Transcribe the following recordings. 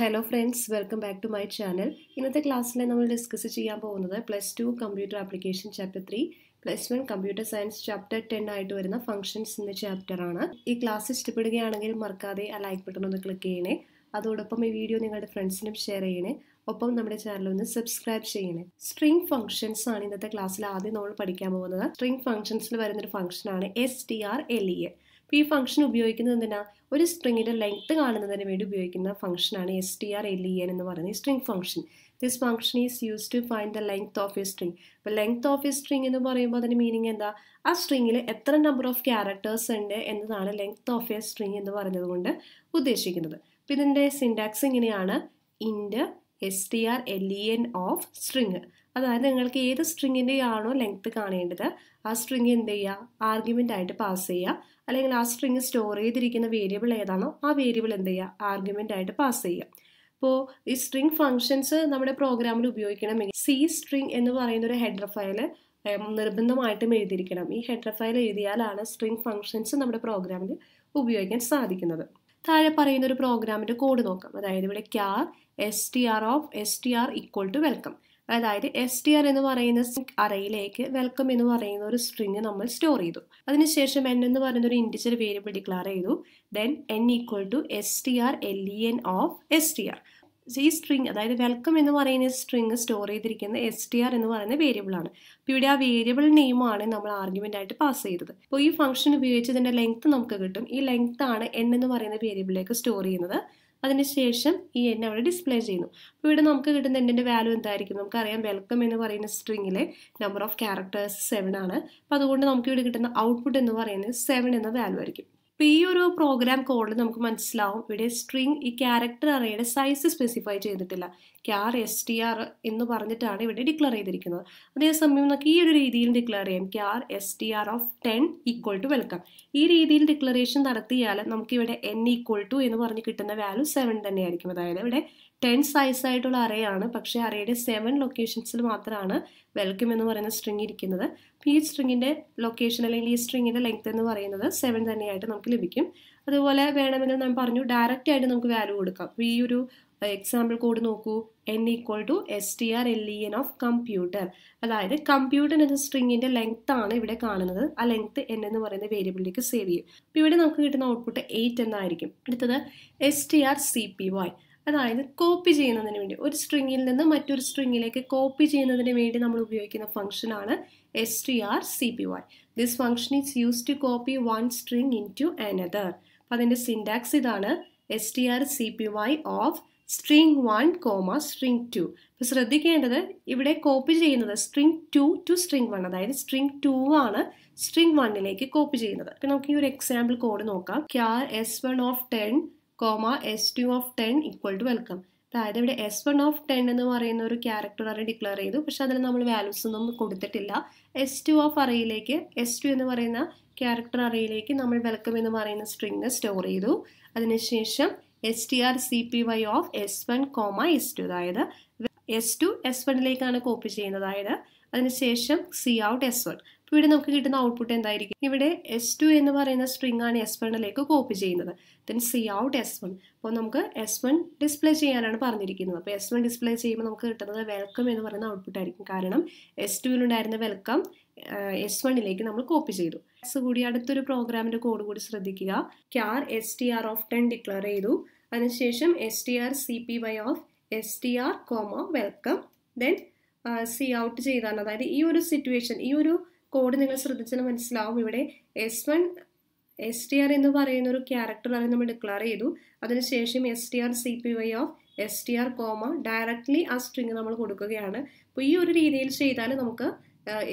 Hello friends welcome back to my channel ഇന്നത്തെ ക്ലാസ്സിൽ നമ്മൾ ഡിസ്കസ് ചെയ്യാൻ പോകുന്നത് plus two computer application chapter three plus one computer science chapter ten ആയിട്ട് വരുന്ന ഫംഗ്ഷൻസ് എന്ന ചാപ്റ്റർ ആണ് ഈ ക്ലാസ് ഇഷ്ടപ്പെടുകയാണെങ്കിൽ മറക്കാതെ ആ ലൈക്ക് ബട്ടൺ ഒന്ന് ക്ലിക്ക് ചെയ്യണേ അതോടൊപ്പം ഈ വീഡിയോ നിങ്ങളുടെ ഫ്രണ്ട്സിനും ഷെയർ ചെയ്യണേ ഒപ്പം നമ്മുടെ ചാനൽ ഒന്ന് സബ്സ്ക്രൈബ് ചെയ്യണേ സ്ട്രിംഗ് ഫംഗ്ഷൻസ് ആണ് ഇന്നത്തെ ക്ലാസ്സിൽ ആദ്യം നമ്മൾ പഠിക്കാൻ പോകുന്നത് സ്ട്രിംഗ് ഫംഗ്ഷൻസിൽ വരുന്നൊരു ആണ് S T R L E e. അപ്പോൾ ഈ ഫംഗ്ഷൻ ഉപയോഗിക്കുന്നത് എന്തിനാ ഒരു സ്ട്രിങ്ങിൻ്റെ ലെങ്ത് കാണുന്നതിന് വേണ്ടി ഉപയോഗിക്കുന്ന ഫംഗ്ഷനാണ് S T R L E N എന്ന് പറയുന്നത് string function this function is use to find the length of a string അപ്പോൾ ലെങ്ത് ഓഫ് എ സ്ട്രിങ് എന്ന് പറയുമ്പോൾ അതിന് മീനിങ് എന്താ ആ സ്ട്രിങ്ങിൽ എത്ര നമ്പർ ഓഫ് ക്യാരക്ടേഴ്സ് ഉണ്ട് എന്നതാണ് ലെങ്ത് ഓഫ് എ സ്ട്രിങ് എന്ന് പറയുന്നത് കൊണ്ട് ഉദ്ദേശിക്കുന്നത് അപ്പോൾ ഇതിൻ്റെ സിൻഡാക്സ് ഇങ്ങനെയാണ് int S T R L E N of string അതായത് നിങ്ങൾക്ക് ഏത് സ്ട്രിങ്ങിൻ്റെയാണോ ലെങ്ത് കാണേണ്ടത് ആ സ്ട്രിങ് എന്ത് ചെയ്യുക ആർഗ്യുമെൻ്റ് ആയിട്ട് പാസ് ചെയ്യുക അല്ലെങ്കിൽ ആ സ്ട്രിങ് സ്റ്റോർ ചെയ്തിരിക്കുന്ന വേരിയബിൾ ഏതാണോ ആ വേരിയബിൾ എന്ത് ചെയ്യുക ആർഗ്യുമെൻ്റ് ആയിട്ട് പാസ് ചെയ്യുക അപ്പോൾ ഈ സ്ട്രിങ് ഫങ്ഷൻസ് നമ്മുടെ പ്രോഗ്രാമിൽ ഉപയോഗിക്കണമെങ്കിൽ സി സ്ട്രിങ് എന്ന് പറയുന്ന ഒരു ഹെഡർ ഫയൽ നിർബന്ധമായിട്ടും എഴുതിയിരിക്കണം ഈ ഹെഡർ ഫയൽ എഴുതിയാലാണ് സ്ട്രിങ് ഫങ്ഷൻസ് നമ്മുടെ പ്രോഗ്രാമിൽ ഉപയോഗിക്കാൻ സാധിക്കുന്നത് താഴെ പറയുന്ന ഒരു പ്രോഗ്രാമിൻ്റെ കോഡ് നോക്കാം അതായത് ഇവിടെ char S T R of S T R equal to welcome അതായത് എസ് ടി ആർ എന്ന് പറയുന്ന അറയിലേക്ക് വെൽക്കം എന്ന് പറയുന്ന ഒരു സ്ട്രിങ് നമ്മൾ സ്റ്റോർ ചെയ്തു അതിനുശേഷം എൻ എന്ന് പറയുന്ന ഒരു ഇൻഡിജർ വേരിയബിൾ ഡിക്ലെയർ ചെയ്തു then N equal to S T R L E N of S T R ഈ സ്ട്രിങ് അതായത് വെൽക്കം എന്ന് പറയുന്ന സ്ട്രിങ് സ്റ്റോർ ചെയ്തിരിക്കുന്ന എസ് ടി ആർ എന്ന് പറയുന്ന ആണ് അപ്പോൾ ഇവിടെ ആ വേരിയബിൾ നെയിമാണ് നമ്മൾ ആർഗ്യുമെൻ്റ് ആയിട്ട് പാസ് ചെയ്തത് അപ്പോൾ ഈ ഫംഗ്ഷൻ ഉപയോഗിച്ച് ഇതിൻ്റെ ലെങ്ത് നമുക്ക് കിട്ടും ഈ ലെങ്ത് ആണ് എൻ എന്ന് പറയുന്ന വേരിയബിളിലേക്ക് സ്റ്റോർ ചെയ്യുന്നത് അതിനുശേഷം ഈ എൻ അവിടെ ഡിസ്പ്ലേ ചെയ്യുന്നു അപ്പോൾ ഇവിടെ നമുക്ക് കിട്ടുന്ന എൻ്റെ വാല്യൂ എന്തായിരിക്കും നമുക്കറിയാം വെൽക്കം എന്ന് പറയുന്ന സ്ട്രിങ്ങിലെ നമ്പർ ഓഫ് ക്യാരക്ടേഴ്സ് സെവൻ ആണ് അപ്പോൾ അതുകൊണ്ട് നമുക്ക് ഇവിടെ കിട്ടുന്ന ഔട്ട്പുട്ട് എന്ന് പറയുന്നത് സെവൻ എന്ന വാല്യൂ ആയിരിക്കും അപ്പോൾ ഈ ഒരു പ്രോഗ്രാം കോഡിൽ നമുക്ക് മനസ്സിലാവും ഇവിടെ സ്ട്രിങ് ഈ ക്യാരക്ടർ അറേയുടെ സൈസ് സ്പെസിഫൈ ചെയ്തിട്ടില്ല ക്യാർ എസ് ടി ആർ എന്ന് പറഞ്ഞിട്ടാണ് ഇവിടെ ഡിക്ലയർ ചെയ്തിരിക്കുന്നത് അതേസമയം നമുക്ക് ഈ ഒരു രീതിയിൽ ഡിക്ലെയർ ചെയ്യാം char S T R of ten equal to welcome ഈ രീതിയിൽ ഡിക്ലറേഷൻ നടത്തിയാൽ നമുക്കിവിടെ എൻ ഈക്വൾ ടു എന്ന് പറഞ്ഞ് കിട്ടുന്ന വാല്യൂ സെവൻ തന്നെയായിരിക്കും അതായത് ഇവിടെ ടെൻ സൈസ് ആയിട്ടുള്ള അറേയാണ് പക്ഷേ അറയുടെ സെവൻ ലൊക്കേഷൻസിൽ മാത്രമാണ് വെൽക്കം എന്ന് പറയുന്ന സ്ട്രിങ് ഇരിക്കുന്നത് ഈ സ്ട്രിങ്ങിൻ്റെ ലൊക്കേഷൻ അല്ലെങ്കിൽ ഈ സ്ട്രിങ്ങിൻ്റെ ലെങ്ത് എന്ന് പറയുന്നത് സെവൻ തന്നെയായിട്ട് നമുക്ക് ലഭിക്കും അതുപോലെ വേണമെങ്കിൽ ഞാൻ പറഞ്ഞു ഡയറക്റ്റ് ആയിട്ട് നമുക്ക് വാല്യൂ കൊടുക്കാം അപ്പോൾ ഈ ഒരു എക്സാമ്പിൾ കോഡ് നോക്കൂ N equal to S T R L E N of computer അതായത് കമ്പ്യൂട്ടർ എന്ന സ്ട്രിങ്ങിൻ്റെ ലെങ്ത് ആണ് ഇവിടെ കാണുന്നത് ആ ലെങ്ത് എൻ എന്ന് പറയുന്ന വേരിയബിളിലേക്ക് സേവ് ചെയ്യും അപ്പോൾ ഇവിടെ നമുക്ക് കിട്ടുന്ന ഔട്ട്പുട്ട് എയ്റ്റ് എന്നായിരിക്കും അടുത്തത് S T R C P Y അതായത് കോപ്പി ചെയ്യുന്നതിന് വേണ്ടി ഒരു സ്ട്രിങ്ങിൽ നിന്ന് മറ്റൊരു സ്ട്രിങ്ങിലേക്ക് കോപ്പി ചെയ്യുന്നതിന് വേണ്ടി നമ്മൾ ഉപയോഗിക്കുന്ന ആണ് S T R C P Y this function is use to copy one string in to another അപ്പം അതിൻ്റെ സിൻഡാക്സ് ഇതാണ് S T R C P Y of string one comma string two അപ്പം ശ്രദ്ധിക്കേണ്ടത് ഇവിടെ കോപ്പി ചെയ്യുന്നത് string two to string one അതായത് string two ആണ് string വണ്ണിലേക്ക് കോപ്പി ചെയ്യുന്നത് അപ്പം നമുക്ക് ഈ ഒരു എക്സാമ്പിൾ കോഡ് നോക്കാം char S one of ten comma S two of ten equal to welcome അതായത് ഇവിടെ എസ് വൺ ഓഫ് ടെൻ എന്ന് പറയുന്ന ഒരു ക്യാരക്ടർ അറേ ഡിക്ലെയർ ചെയ്തു പക്ഷെ അതിൽ നമ്മൾ വാല്യൂസ് ഒന്നും കൊടുത്തിട്ടില്ല എസ് ടു ഓഫ് അറേയിലേക്ക് എസ് ടു എന്ന് പറയുന്ന ക്യാരക്ടർ അറേയിലേക്ക് നമ്മൾ വെൽക്കം എന്ന് പറയുന്ന സ്ട്രിങ് സ്റ്റോർ ചെയ്തു അതിനുശേഷം S T R C P Y of S one comma S two അതായത് എസ് ടു എസ് വണ്ണിലേക്കാണ് കോപ്പി ചെയ്യുന്നത് അതായത് അതിനുശേഷം സി ഔട്ട് എസ് വൺ ഇവിടെ നമുക്ക് കിട്ടുന്ന ഔട്ട്പുട്ട് എന്തായിരിക്കും ഇവിടെ എസ് ടു എന്ന് പറയുന്ന സ്ട്രിങ് ആണ് എസ് വണ്ണിലേക്ക് കോപ്പി ചെയ്യുന്നത് then C out S one അപ്പോൾ നമുക്ക് എസ് വൺ ഡിസ്പ്ലേ ചെയ്യാനാണ് പറഞ്ഞിരിക്കുന്നത് അപ്പോൾ എസ് വൺ ഡിസ്പ്ലേ ചെയ്യുമ്പോൾ നമുക്ക് കിട്ടുന്നത് വെൽക്കം എന്ന് പറയുന്ന ഔട്ട്പുട്ട് ആയിരിക്കും കാരണം എസ് ടുവിലുണ്ടായിരുന്ന വെൽക്കം എസ് വണ്ണിലേക്ക് നമ്മൾ കോപ്പി ചെയ്തു എസ് കൂടി അടുത്തൊരു പ്രോഗ്രാമിൻ്റെ കോഡ് കൂടി ശ്രദ്ധിക്കുക char S T R of ten declare ചെയ്തു അതിനുശേഷം S T R C P Y of S T R comma welcome then C out ചെയ്താണ് അതായത് ഈ ഒരു സിറ്റുവേഷൻ ഈ ഒരു കോഡ് നിങ്ങൾ ശ്രദ്ധിച്ചാൽ മനസ്സിലാവും ഇവിടെ S one S T R എന്ന് പറയുന്ന ഒരു ക്യാരക്ടർ അത് നമ്മൾ ഡിക്ലെയർ ചെയ്തു അതിനുശേഷം S T R C P Y of S T R comma directly ആ സ്ട്രിങ് നമ്മൾ കൊടുക്കുകയാണ് അപ്പോൾ ഈ ഒരു രീതിയിൽ ചെയ്താൽ നമുക്ക്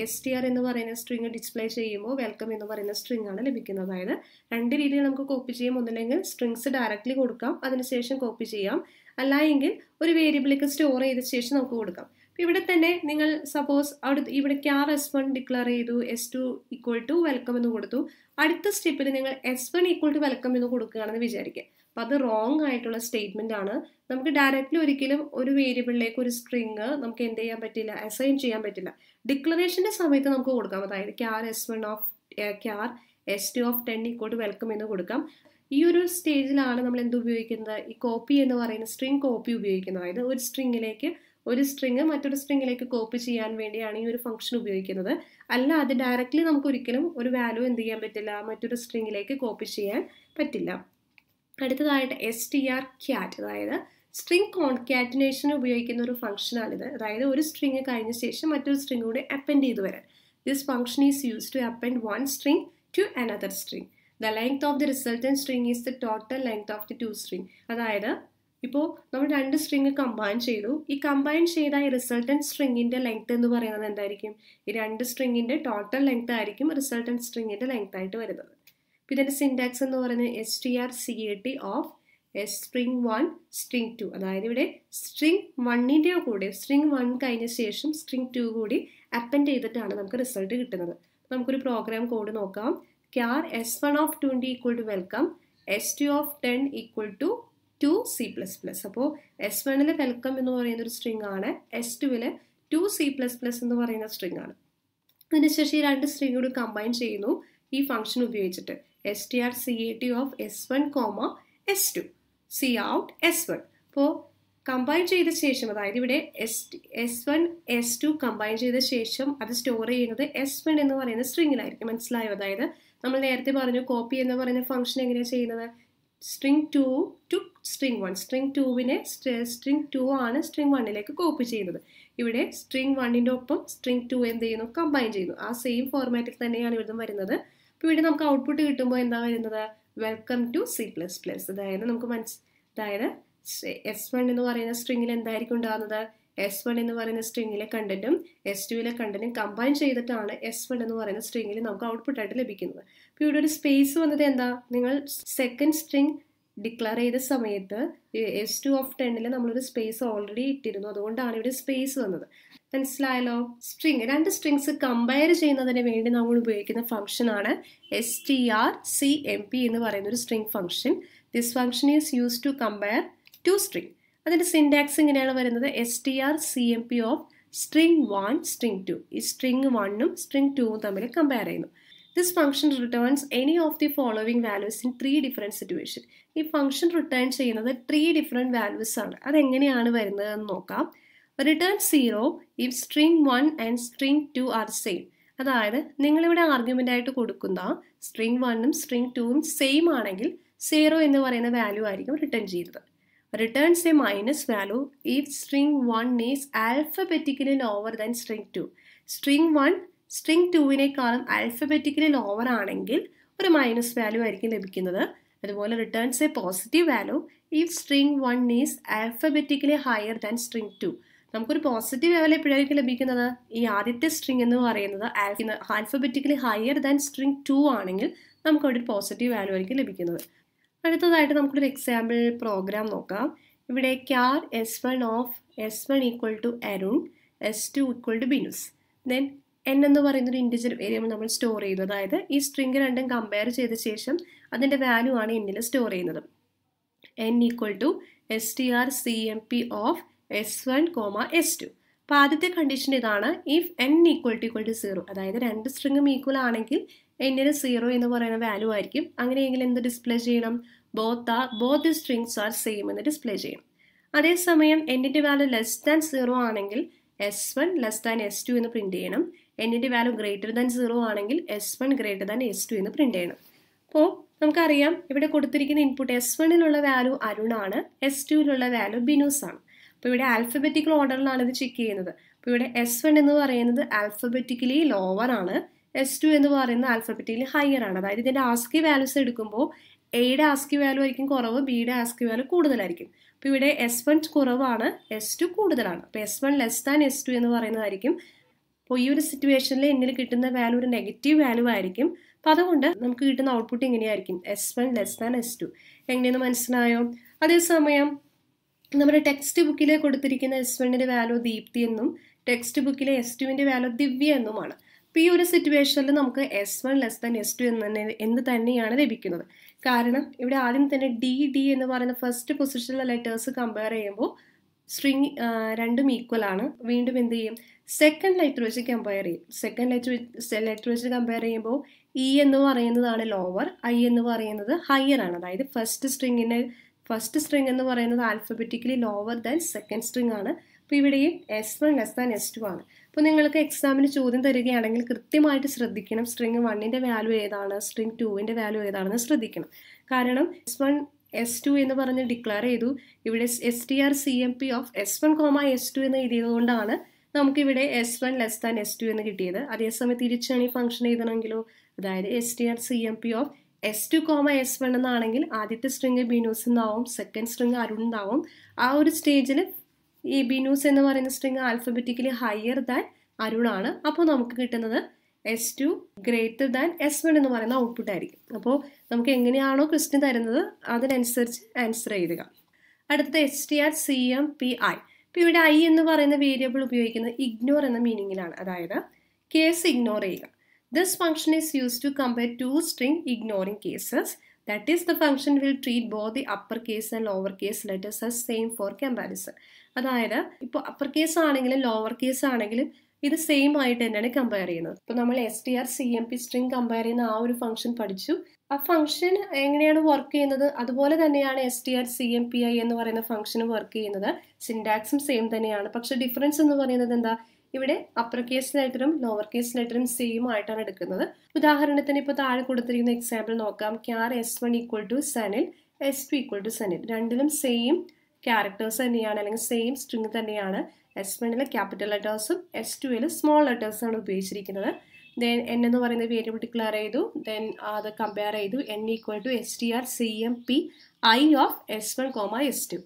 എസ് ടി ആർ എന്ന് പറയുന്ന സ്ട്രിങ് ഡിസ്പ്ലേ ചെയ്യുമ്പോൾ വെൽക്കം എന്ന് പറയുന്ന സ്ട്രിങ് ആണ് ലഭിക്കുന്നത് അതായത് രണ്ട് രീതിയിൽ നമുക്ക് കോപ്പി ചെയ്യാം ഒന്നില്ലെങ്കിൽ സ്ട്രിങ്സ് ഡയറക്റ്റ്ലി കൊടുക്കാം അതിനുശേഷം കോപ്പി ചെയ്യാം അല്ല എങ്കിൽ ഒരു വേരിയബിളിലേക്ക് സ്റ്റോർ ചെയ്ത ശേഷം നമുക്ക് കൊടുക്കാം ഇവിടെ തന്നെ നിങ്ങൾ സപ്പോസ് അവിടുത്തെ ഇവിടെ ക്യാർ എസ് വൺ ഡിക്ലെയർ ചെയ്തു S two equal to welcome എന്ന് കൊടുത്തു അടുത്ത സ്റ്റെപ്പിൽ നിങ്ങൾ S one equal to welcome എന്ന് കൊടുക്കുകയാണെന്ന് വിചാരിക്കുക അപ്പം അത് റോങ് ആയിട്ടുള്ള സ്റ്റേറ്റ്മെൻ്റ് ആണ് നമുക്ക് ഡയറക്റ്റ്ലി ഒരിക്കലും ഒരു വേരിയബിളിലേക്ക് ഒരു സ്ട്രിങ് നമുക്ക് എന്ത് ചെയ്യാൻ പറ്റില്ല അസൈൻ ചെയ്യാൻ പറ്റില്ല ഡിക്ലറേഷൻ്റെ സമയത്ത് നമുക്ക് കൊടുക്കാം അതായത് char S one of char S two of ten equal to welcome എന്ന് കൊടുക്കാം ഈ ഒരു സ്റ്റേജിലാണ് നമ്മൾ എന്ത് ഉപയോഗിക്കുന്നത് ഈ കോപ്പി എന്ന് പറയുന്ന സ്ട്രിങ് കോപ്പി ഉപയോഗിക്കുന്നത് അതായത് ഒരു സ്ട്രിങ്ങിലേക്ക് ഒരു സ്ട്രിങ് മറ്റൊരു സ്ട്രിങ്ങിലേക്ക് കോപ്പി ചെയ്യാൻ വേണ്ടിയാണ് ഈ ഒരു ഫംഗ്ഷൻ ഉപയോഗിക്കുന്നത് അല്ല അത് ഡയറക്റ്റ്ലി നമുക്ക് ഒരിക്കലും ഒരു വാല്യൂ എന്ത് ചെയ്യാൻ പറ്റില്ല മറ്റൊരു സ്ട്രിങ്ങിലേക്ക് കോപ്പി ചെയ്യാൻ പറ്റില്ല അടുത്തതായിട്ട് എസ് ടി ആർ ക്യാറ്റ് അതായത് സ്ട്രിംഗ് കോൺകാറ്റിനേഷന് ഉപയോഗിക്കുന്ന ഒരു ഫംഗ്ഷനാണിത് അതായത് ഒരു സ്ട്രിങ് കഴിഞ്ഞ ശേഷം മറ്റൊരു സ്ട്രിങ് കൂടി അപ്പെൻഡ് ചെയ്തു വരാൻ this function is use to append one string to another string the length of the resultant string is the total length of the two string അതായത് ഇപ്പോൾ നമ്മൾ രണ്ട് സ്ട്രിങ് കമ്പൈൻ ചെയ്തു ഈ കമ്പൈൻ ചെയ്ത ഈ റിസൾട്ടൻറ്റ് സ്ട്രിങ്ങിൻ്റെ ലെങ്ത് എന്ന് പറയുന്നത് എന്തായിരിക്കും ഈ രണ്ട് സ്ട്രിങ്ങിൻ്റെ ടോട്ടൽ ലെങ്ത് ആയിരിക്കും റിസൾട്ടൻറ്റ് സ്ട്രിങ്ങിൻ്റെ ലെങ്ത് ആയിട്ട് വരുന്നത് അപ്പോൾ ഇതിൻ്റെ സിൻടാക്സ് എന്ന് പറയുന്നത് S T R C A T of string one string two അതായത് ഇവിടെ സ്ട്രിങ് വണ്ണിൻ്റെ കൂടെ സ്ട്രിങ് വൺ കഴിഞ്ഞ ശേഷം സ്ട്രിങ് ടു കൂടി അപ്പൻഡ് ചെയ്തിട്ടാണ് നമുക്ക് റിസൾട്ട് കിട്ടുന്നത് നമുക്കൊരു പ്രോഗ്രാം കോഡ് നോക്കാം char S one of twenty equal to welcome S two of ten equal to to C plus plus അപ്പോൾ എസ് വണ്ണിലെ വെൽക്കം എന്ന് പറയുന്ന ഒരു സ്ട്രിങ് ആണ് എസ് ടുവിലെ ടു സി പ്ലസ് പ്ലസ് എന്ന് പറയുന്ന സ്ട്രിങ് ആണ് അതിനുശേഷം ഈ രണ്ട് സ്ട്രിങ് കൂടി കമ്പൈൻ ചെയ്യുന്നു ഈ ഫംഗ്ഷൻ ഉപയോഗിച്ചിട്ട് S T R C A T of S one comma S two C out S one അപ്പോൾ കമ്പൈൻ ചെയ്ത ശേഷം അതായത് ഇവിടെ S S one S two combine ചെയ്ത ശേഷം അത് സ്റ്റോർ ചെയ്യുന്നത് എസ് വൺ എന്ന് പറയുന്ന സ്ട്രിങ്ങിലായിരിക്കും മനസ്സിലായോ അതായത് നമ്മൾ നേരത്തെ പറഞ്ഞു കോപ്പി എന്ന് പറയുന്ന ഫംഗ്ഷൻ എങ്ങനെയാണ് ചെയ്യുന്നത് string two to string one string ടുവിനെ സ്ട്രിങ് ടു ആണ് സ്ട്രിങ് വണ്ണിലേക്ക് കോപ്പി ചെയ്യുന്നത് ഇവിടെ സ്ട്രിങ് വണ്ണിൻ്റെ ഒപ്പം സ്ട്രിങ് ടു എന്ത് ചെയ്യുന്നു കമ്പൈൻ ചെയ്യുന്നു ആ സെയിം ഫോർമാറ്റിൽ തന്നെയാണ് ഇവിടുന്ന് വരുന്നത് അപ്പോൾ ഇവിടെ നമുക്ക് ഔട്ട്പുട്ട് കിട്ടുമ്പോൾ എന്താ വരുന്നത് welcome to C plus plus അതായത് നമുക്ക് മനസ് അതായത് എസ് വൺ എന്ന് പറയുന്ന സ്ട്രിങ്ങിൽ എന്തായിരിക്കും ഉണ്ടാകുന്നത് എസ് വൺ എന്ന് പറയുന്ന സ്ട്രിങ്ങിലെ കണ്ടന്റും എസ് ടുവിലെ കണ്ടന്റും കമ്പൈൻ ചെയ്തിട്ടാണ് എസ് വൺ എന്ന് പറയുന്ന സ്ട്രിങ്ങിൽ നമുക്ക് ഔട്ട്പുട്ട് ആയിട്ട് ലഭിക്കുന്നത് അപ്പോൾ ഇവിടെ ഒരു സ്പേസ് വന്നത് എന്താ നിങ്ങൾ സെക്കൻഡ് സ്ട്രിങ് ഡിക്ലെയർ ചെയ്ത സമയത്ത് എസ് ടു ഓഫ് ടെന്നിൽ നമ്മളൊരു സ്പേസ് ഓൾറെഡി ഇട്ടിരുന്നു അതുകൊണ്ടാണ് ഇവിടെ സ്പേസ് വന്നത് മനസ്സിലായല്ലോ സ്ട്രിങ് രണ്ട് സ്ട്രിങ്സ് കമ്പയർ ചെയ്യുന്നതിന് വേണ്ടി നമ്മൾ ഉപയോഗിക്കുന്ന ആണ് S T R C M P എന്ന് പറയുന്ന ഒരു string function this function is use to compare two string അതിൻ്റെ സിൻഡാക്സ് ഇങ്ങനെയാണ് വരുന്നത് S T R C M P of string one string two ഈ സ്ട്രിംഗ് വണ്ണും സ്ട്രിങ് ടുവും തമ്മിൽ കമ്പയർ ചെയ്യുന്നു this function returns any of the following values in three different situation ഈ function return ചെയ്യുന്നത് ത്രീ ഡിഫറെൻറ്റ് വാല്യൂസ് ആണ് അതെങ്ങനെയാണ് വരുന്നത് എന്ന് നോക്കാം return zero if string one and string two are same അതായത് നിങ്ങളിവിടെ ആർഗ്യുമെൻ്റ് ആയിട്ട് കൊടുക്കുന്ന സ്ട്രിംഗ് വണ്ണും സ്ട്രിംഗ് ടുവും സെയിം ആണെങ്കിൽ സീറോ എന്ന് പറയുന്ന വാല്യൂ ആയിരിക്കും റിട്ടേൺ ചെയ്യുന്നത് returns a minus value if string 1 is alphabetically lower than string 2. String one string ടുവിനേക്കാളും ആൽഫബറ്റിക്കലി ലോവർ ആണെങ്കിൽ ഒരു മൈനസ് വാല്യൂ ആയിരിക്കും ലഭിക്കുന്നത് അതുപോലെ returns a positive value if string one is alphabetically higher than string two നമുക്കൊരു positive value എപ്പോഴായിരിക്കും ലഭിക്കുന്നത് ഈ ആദ്യത്തെ സ്ട്രിങ് എന്ന് പറയുന്നത് alphabetically higher than string two ആണെങ്കിൽ നമുക്കവിടെ ഒരു പോസിറ്റീവ് വാല്യൂ ആയിരിക്കും ലഭിക്കുന്നത് അടുത്തതായിട്ട് നമുക്കൊരു എക്സാമ്പിൾ പ്രോഗ്രാം നോക്കാം ഇവിടെ char S one of S one equal to Arun S two equal to Binus then N എന്ന് പറയുന്ന ഒരു ഇൻഡിജർ വേരിയബിൾ നമ്മൾ സ്റ്റോർ ചെയ്യുന്നു അതായത് ഈ സ്ട്രിങ് രണ്ടും കമ്പയർ ചെയ്ത ശേഷം അതിൻ്റെ വാല്യൂ ആണ് എന്നിൽ സ്റ്റോർ ചെയ്യുന്നത് N equal to S T R C M P of S one comma S two അപ്പോൾ ആദ്യത്തെ കണ്ടീഷൻ ഇതാണ് if N equal to equal to zero അതായത് രണ്ട് സ്ട്രിങ്ങും ഈക്വൽ ആണെങ്കിൽ എന്നിന് സീറോ എന്ന് പറയുന്ന വാല്യൂ ആയിരിക്കും അങ്ങനെയെങ്കിൽ എന്ത് ഡിസ്പ്ലേ ചെയ്യണം ബോത്ത് ആ both the strings are same എന്ന് ഡിസ്പ്ലേ ചെയ്യും അതേസമയം എന്നിൻ്റെ വാല്യൂ ലെസ് ദാൻ സീറോ ആണെങ്കിൽ S one less than S two എന്ന് പ്രിൻറ്റ് ചെയ്യണം എന്നിൻ്റെ വാല്യൂ ഗ്രേറ്റർ ദാൻ സീറോ ആണെങ്കിൽ S one greater than S two എന്ന് പ്രിൻറ്റ് ചെയ്യണം അപ്പോൾ നമുക്കറിയാം ഇവിടെ കൊടുത്തിരിക്കുന്ന ഇൻപുട്ട് എസ് വണ്ണിലുള്ള വാല്യൂ അരുണാണ് എസ് ടുവിലുള്ള വാല്യൂ ബിനൂസ് ആണ് അപ്പോൾ ഇവിടെ ആൽഫബറ്റിക്കൽ ഓർഡറിലാണ് ഇത് ചെക്ക് ചെയ്യുന്നത് അപ്പോൾ ഇവിടെ എസ് വൺ എന്ന് പറയുന്നത് ആൽഫബറ്റിക്കലി ലോവർ ആണ് എസ് ടു എന്ന് പറയുന്നത് ആൽഫബറ്റിക്കലി ഹയർ ആണ് അതായത് ഇതിൻ്റെ ആസ്കി വാല്യൂസ് എടുക്കുമ്പോൾ എയുടെ ആസ്കി വാല്യൂ ആയിരിക്കും കുറവ് ബിയുടെ ആസ്കി വാല്യൂ കൂടുതലായിരിക്കും അപ്പോൾ ഇവിടെ എസ് വൺ കുറവാണ് എസ് ടു കൂടുതലാണ് അപ്പോൾ S one less than S two എന്ന് പറയുന്നതായിരിക്കും അപ്പോൾ ഈ ഒരു സിറ്റുവേഷനിൽ എന്നിൽ കിട്ടുന്ന വാല്യൂ ഒരു നെഗറ്റീവ് വാല്യൂ ആയിരിക്കും അപ്പോൾ അതുകൊണ്ട് നമുക്ക് കിട്ടുന്ന ഔട്ട്പുട്ട് എങ്ങനെയായിരിക്കും S one less than S two എങ്ങനെയെന്ന് മനസ്സിലായോ അതേസമയം നമ്മുടെ ടെക്സ്റ്റ് ബുക്കിൽ കൊടുത്തിരിക്കുന്ന എസ് വണ്ണിൻ്റെ വാല്യൂ ദീപ്തി എന്നും ടെക്സ്റ്റ് ബുക്കിലെ എസ് ടുവിൻ്റെ വാല്യൂ ദിവ്യ എന്നുമാണ് അപ്പോൾ ഈ ഒരു സിറ്റുവേഷനിൽ നമുക്ക് S one less than S two എന്ന് തന്നെ എന്ന് തന്നെയാണ് ലഭിക്കുന്നത് കാരണം ഇവിടെ ആദ്യം തന്നെ ഡി ഡി എന്ന് പറയുന്ന ഫസ്റ്റ് പൊസിഷനിലെ ലെറ്റേഴ്സ് കമ്പയർ ചെയ്യുമ്പോൾ സ്ട്രിങ് രണ്ടും ഈക്വൽ ആണ് വീണ്ടും എന്ത് ചെയ്യും സെക്കൻഡ് ലെറ്റർ വെച്ച് കമ്പയർ ചെയ്യും സെക്കൻഡ് ലെറ്റർ ലെറ്റർ വെച്ച് കമ്പയർ ചെയ്യുമ്പോൾ ഇ e എന്ന് പറയുന്നതാണ് ലോവർ ഐ എന്ന് പറയുന്നത് ഹയർ ആണ് അതായത് ഫസ്റ്റ് സ്ട്രിങ്ങിന് ഫസ്റ്റ് സ്ട്രിങ് എന്ന് പറയുന്നത് alphabetically lower than second string ആണ് അപ്പോൾ ഇവിടെയും S one less than S two ആണ് അപ്പോൾ നിങ്ങൾക്ക് എക്സാമിന് ചോദ്യം തരികയാണെങ്കിൽ കൃത്യമായിട്ട് ശ്രദ്ധിക്കണം സ്ട്രിങ് വണ്ണിൻ്റെ വാല്യൂ ഏതാണ് സ്ട്രിങ് ടുവിൻ്റെ വാല്യൂ ഏതാണെന്ന് ശ്രദ്ധിക്കണം കാരണം എസ് വൺ എസ് ടു എന്ന് പറഞ്ഞ് ഡിക്ലെയർ ചെയ്തു ഇവിടെ S T R C M P of S one comma S two എന്ന് കൊണ്ടാണ് നമുക്കിവിടെ S one less than S two എന്ന് കിട്ടിയത് അതേസമയം തിരിച്ചാണ് ഈ ഫംഗ്ഷൻ എഴുതണമെങ്കിലോ അതായത് S T R C M P of S two comma S one എന്നാണെങ്കിൽ ആദ്യത്തെ സ്ട്രിങ് ബിനോസ് എന്നാവും സെക്കൻഡ് സ്ട്രിങ് അരുൺ എന്നാവും ആ ഒരു സ്റ്റേജിൽ ഈ ബിനൂസ് എന്ന് പറയുന്ന സ്ട്രിങ് ആൽഫബറ്റിക്കലി ഹയർ ദാൻ അരുണാണ് അപ്പോൾ നമുക്ക് കിട്ടുന്നത് S two greater than S one എന്ന് പറയുന്ന ഔട്ട്പുട്ട് ആയിരിക്കും അപ്പോൾ നമുക്ക് എങ്ങനെയാണോ ക്വസ്റ്റ്യൻ തരുന്നത് അതിനനുസരിച്ച് ആൻസർ ചെയ്യുക അടുത്തത് S T R C M P I ഇപ്പോൾ ഇവിടെ ഐ എന്ന് പറയുന്ന വേരിയബിൾ ഉപയോഗിക്കുന്നത് ഇഗ്നോർ എന്ന മീനിങ്ങിലാണ് അതായത് കേസ് ഇഗ്നോർ ചെയ്യുക this function is use to compare two string ignoring cases that is the function will treat both the upper case and lower case letters as same for comparison അതായത് ഇപ്പോൾ upper case ആണെങ്കിലും lower case ആണെങ്കിലും ഇത് same ആയിട്ട് തന്നെയാണ് compare ചെയ്യുന്നത് ഇപ്പൊ നമ്മൾ S T R C M P string compare ചെയ്യുന്ന ആ ഒരു ഫംഗ്ഷൻ പഠിച്ചു ആ ഫംഗ്ഷൻ എങ്ങനെയാണ് വർക്ക് ചെയ്യുന്നത് അതുപോലെ തന്നെയാണ് S T R C M P I എന്ന് പറയുന്ന ഫംഗ്ഷൻ വർക്ക് ചെയ്യുന്നത് സിൻഡാക്സും സെയിം തന്നെയാണ് പക്ഷെ ഡിഫറൻസ് എന്ന് പറയുന്നത് എന്താ ഇവിടെ അപ്പർ കേസ് ലെറ്ററും ലോവർ കേസ് ലെറ്ററും സെയിം ആയിട്ടാണ് എടുക്കുന്നത് ഉദാഹരണത്തിന് ഇപ്പൊ താഴെ കൊടുത്തിരിക്കുന്ന എക്സാമ്പിൾ നോക്കാം char S one equal to Sanil S two equal to Sanil രണ്ടിലും സെയിം ക്യാരക്ടേഴ്സ് തന്നെയാണ് അല്ലെങ്കിൽ സെയിം സ്ട്രിങ് തന്നെയാണ് എസ് വണ്ണിൽ ക്യാപിറ്റൽ ലെറ്റേഴ്സും എസ് ടുവിൽ സ്മോൾ ലെറ്റേഴ്സാണ് ഉപയോഗിച്ചിരിക്കുന്നത് ദെൻ എൻ എന്ന് പറയുന്ന വേരിയബിൾ ഡിക്ലെയർ ചെയ്തു ദെൻ അത് കമ്പയർ ചെയ്തു N equal to S T R C M P I of S one comma S two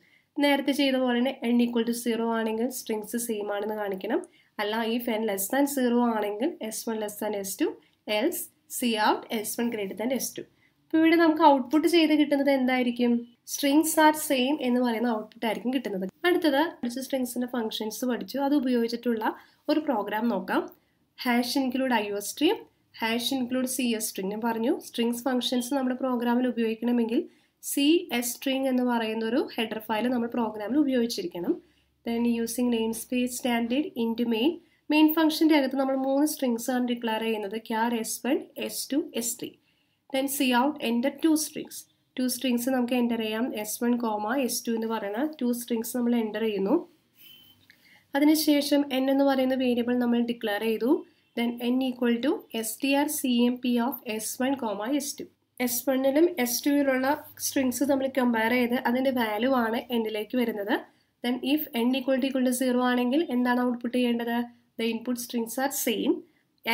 നേരത്തെ ചെയ്ത പോലെ തന്നെ എൻ ഈക്വൽ ടു സീറോ ആണെങ്കിൽ സ്ട്രിങ്സ് സെയിം ആണെന്ന് കാണിക്കണം അല്ല if N less than zero ആണെങ്കിൽ S one less than S two else C out S one greater than S two അപ്പോൾ ഇവിടെ നമുക്ക് ഔട്ട്പുട്ട് ചെയ്ത് കിട്ടുന്നത് എന്തായിരിക്കും സ്ട്രിങ്സ് ആർ സെയിം എന്ന് പറയുന്ന ഔട്ട്പുട്ട് ആയിരിക്കും കിട്ടുന്നത് അടുത്തത് കുറച്ച് സ്ട്രിങ്സിൻ്റെ ഫംഗ്ഷൻസ് പഠിച്ചു അത് ഉപയോഗിച്ചിട്ടുള്ള ഒരു പ്രോഗ്രാം നോക്കാം hash include I O stream hash include C S string ഞാൻ പറഞ്ഞു സ്ട്രിങ്സ് ഫംഗ്ഷൻസ് നമ്മുടെ പ്രോഗ്രാമിൽ ഉപയോഗിക്കണമെങ്കിൽ സി എസ് സ്ട്രിങ് എന്ന് പറയുന്ന ഒരു ഹെഡർ ഫയൽ നമ്മൾ പ്രോഗ്രാമിൽ ഉപയോഗിച്ചിരിക്കണം then using namespace standard int main main ഫംഗ്ഷൻ്റെ അകത്ത് നമ്മൾ മൂന്ന് സ്ട്രിങ്സ് ആണ് ഡിക്ലെയർ ചെയ്യുന്നത് char S one S two S three then C out enter two strings two strings നമുക്ക് എൻ്റർ ചെയ്യാം S one comma S two എന്ന് പറയുന്ന ടു സ്ട്രിങ്സ് നമ്മൾ എൻ്റർ ചെയ്യുന്നു അതിനുശേഷം എൻ എന്ന് പറയുന്ന വേരിയബിൾ നമ്മൾ ഡിക്ലെയർ ചെയ്തു then N equal to S T R C M P of S one comma S two S വണ്ണിലും എസ് ടുവിലുള്ള സ്ട്രിങ്സ് നമ്മൾ കമ്പയർ ചെയ്ത് അതിൻ്റെ വാല്യൂ ആണ് എൻ്റിലേക്ക് വരുന്നത് then if N equal to equal to zero ആണെങ്കിൽ എന്താണ് ഔട്ട്പുട്ട് ചെയ്യേണ്ടത് the input strings are same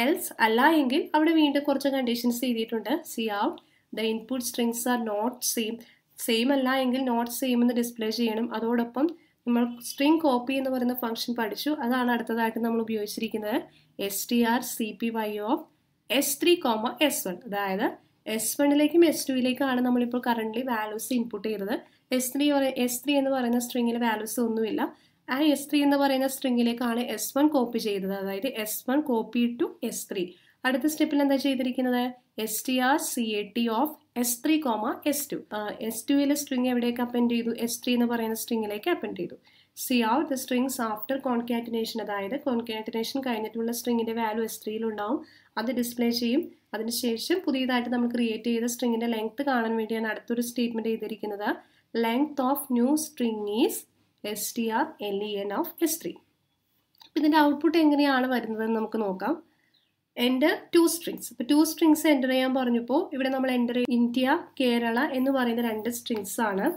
else അല്ല എങ്കിൽ അവിടെ വീണ്ടും കുറച്ച് കണ്ടീഷൻസ് എഴുതിയിട്ടുണ്ട് C out the input strings are not same same അല്ല എങ്കിൽ നോട്ട് സെയിം എന്ന് ഡിസ്പ്ലേ ചെയ്യണം അതോടൊപ്പം നമ്മൾ സ്ട്രിങ് കോപ്പി എന്ന് പറയുന്ന ഫംഗ്ഷൻ പഠിച്ചു അതാണ് അടുത്തതായിട്ട് നമ്മൾ ഉപയോഗിച്ചിരിക്കുന്നത് S T R C P Y of S three comma S one അതായത് എസ് വണ്ണിലേക്കും എസ് ടുവിലേക്കുമാണ് നമ്മളിപ്പോൾ കറൻ്റ്ലി വാല്യൂസ് ഇൻപുട്ട് ചെയ്തത് എസ് ത്രീ എസ് ത്രീ എന്ന് പറയുന്ന സ്ട്രിങ്ങിലെ വാല്യൂസ് ഒന്നുമില്ല ആ എസ് ത്രീ എന്ന് പറയുന്ന സ്ട്രിങ്ങിലേക്കാണ് എസ് വൺ കോപ്പി ചെയ്തത് അതായത് S one copy to S three അടുത്ത സ്റ്റെപ്പിൽ എന്താ ചെയ്തിരിക്കുന്നത് S T R C A T of S three comma S two S ടുവിലെ സ്ട്രിങ് എവിടേക്ക് അപ്പൻഡ് ചെയ്തു എസ് ത്രീ എന്ന് പറയുന്ന സ്ട്രിങ്ങിലേക്ക് അപ്പൻഡ് ചെയ്തു C out the strings after concatenation അതായത് കോൺകാറ്റിനേഷൻ കഴിഞ്ഞിട്ടുള്ള സ്ട്രിങ്ങിൻ്റെ വാല്യൂ എസ് ഉണ്ടാവും അത് ഡിസ്പ്ലേ ചെയ്യും അതിനുശേഷം പുതിയതായിട്ട് നമ്മൾ ക്രിയേറ്റ് ചെയ്ത സ്ട്രിങ്ങിൻ്റെ ലെങ്ത് കാണാൻ വേണ്ടിയാണ് അടുത്തൊരു സ്റ്റേറ്റ്മെന്റ് ചെയ്തിരിക്കുന്നത് length of new string is S T R N E N of S three അപ്പം ഇതിൻ്റെ ഔട്ട്പുട്ട് എങ്ങനെയാണ് വരുന്നതെന്ന് നമുക്ക് നോക്കാം എൻ്റെ ടു സ്ട്രിങ്സ് ഇപ്പോൾ ടു സ്ട്രിങ്സ് എൻ്റർ ചെയ്യാൻ പറഞ്ഞപ്പോൾ ഇവിടെ നമ്മൾ എൻ്റർ ഇന്ത്യ കേരള എന്ന് പറയുന്ന രണ്ട് സ്ട്രിങ്സ് ആണ്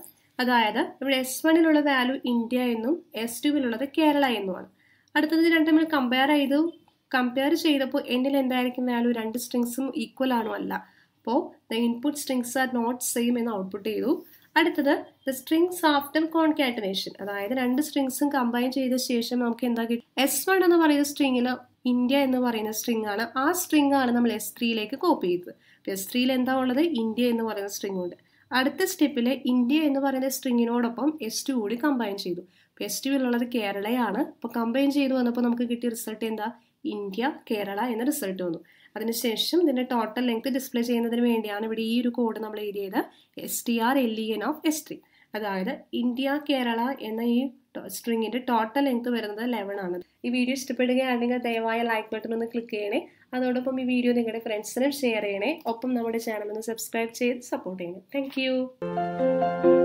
അതായത് ഇവിടെ എസ് വണ്ണിലുള്ള വാല്യൂ ഇന്ത്യ എന്നും എസ് ടുവിലുള്ളത് കേരള എന്നുമാണ് അടുത്തത് രണ്ട് നമ്മൾ കമ്പയർ ചെയ്തു കമ്പയർ ചെയ്തപ്പോൾ എന്നിൽ എന്തായിരിക്കും വാല്യൂ രണ്ട് സ്ട്രിങ്സും ഈക്വൽ ആണോ അല്ല അപ്പോൾ the input strings are not same എന്ന് ഔട്ട്പുട്ട് ചെയ്തു അടുത്തത് ദ സ്ട്രിങ്സ് ആഫ്റ്റർ കോൺകാറ്റനേഷൻ അതായത് രണ്ട് സ്ട്രിങ്സും കമ്പൈൻ ചെയ്ത ശേഷം നമുക്ക് എന്താ കിട്ടും എസ് വൺ എന്ന് പറയുന്ന സ്ട്രിങ്ങിൽ ഇന്ത്യ എന്ന് പറയുന്ന സ്ട്രിങ് ആണ് ആ സ്ട്രിങ് ആണ് നമ്മൾ എസ് ത്രീയിലേക്ക് കോപ്പി ചെയ്തത് എസ് ത്രീയിൽ എന്താ ഉള്ളത് ഇന്ത്യ എന്ന് പറയുന്ന സ്ട്രിങ് ഉണ്ട് അടുത്ത സ്റ്റെപ്പിൽ ഇന്ത്യ എന്ന് പറയുന്ന സ്ട്രിങ്ങിനോടൊപ്പം എസ് ടു കൂടി കമ്പൈൻ ചെയ്തു എസ് ടുവിലുള്ളത് കേരളയാണ് അപ്പോൾ കമ്പൈൻ ചെയ്തു വന്നപ്പോൾ നമുക്ക് കിട്ടിയ റിസൾട്ട് എന്താ ഇന്ത്യ കേരള എന്ന റിസൾട്ട് വന്നു അതിനുശേഷം ഇതിൻ്റെ ടോട്ടൽ ലെങ്ത് ഡിസ്പ്ലേ ചെയ്യുന്നതിന് വേണ്ടിയാണ് ഇവിടെ ഈ ഒരു കോഡ് നമ്മൾ എഴുതിയത് S T R L E N of S T അതായത് ഇന്ത്യ കേരള എന്ന ഈ സ്ട്രിങ്ങിൻ്റെ ടോട്ടൽ ലെങ്ത് വരുന്നത് ലെവൺ ആണ് ഈ വീഡിയോ ഇഷ്ടപ്പെടുകയാണെങ്കിൽ ദയവായി ലൈക്ക് ബട്ടൺ ഒന്ന് ക്ലിക്ക് ചെയ്യണേ അതോടൊപ്പം ഈ വീഡിയോ നിങ്ങളുടെ ഫ്രണ്ട്സിനും ഷെയർ ചെയ്യണേ ഒപ്പം നമ്മുടെ ചാനൽ ഒന്ന് സബ്സ്ക്രൈബ് ചെയ്ത് സപ്പോർട്ട് ചെയ്യണേ താങ്ക്